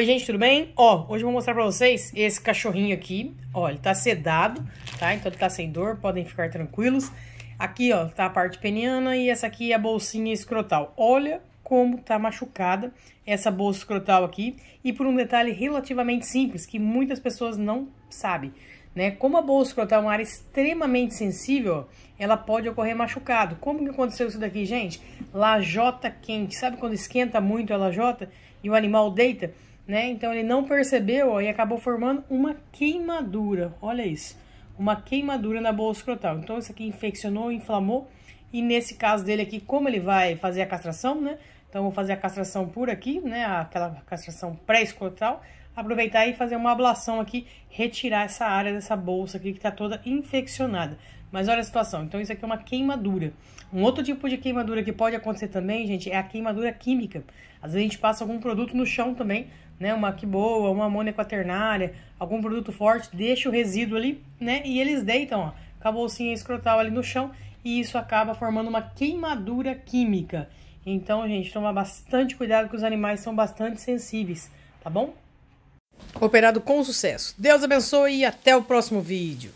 Oi gente, tudo bem? Ó, hoje eu vou mostrar pra vocês esse cachorrinho aqui, ó, ele tá sedado, tá? Então ele tá sem dor, podem ficar tranquilos. Aqui, ó, tá a parte peniana e essa aqui é a bolsinha escrotal. Olha como tá machucada essa bolsa escrotal aqui e por um detalhe relativamente simples que muitas pessoas não sabem, né? Como a bolsa escrotal é uma área extremamente sensível, ela pode ocorrer machucado. Como que aconteceu isso daqui, gente? Lajota quente, sabe quando esquenta muito a lajota e o animal deita? né? Então ele não percebeu ó, e acabou formando uma queimadura. Olha isso, uma queimadura na bolsa escrotal. Então isso aqui infeccionou, inflamou e nesse caso dele aqui, como ele vai fazer a castração, né? Então vou fazer a castração por aqui, né? Aquela castração pré-escrotal aproveitar e fazer uma ablação aqui, retirar essa área dessa bolsa aqui que está toda infeccionada. Mas olha a situação, então isso aqui é uma queimadura. Um outro tipo de queimadura que pode acontecer também, gente, é a queimadura química. Às vezes a gente passa algum produto no chão também, né, uma quiboa, uma amônia quaternária, algum produto forte, deixa o resíduo ali, né, e eles deitam, ó, com a bolsinha escrotal ali no chão, e isso acaba formando uma queimadura química. Então, gente, toma bastante cuidado que os animais são bastante sensíveis, tá bom? Operado com sucesso. Deus abençoe e até o próximo vídeo.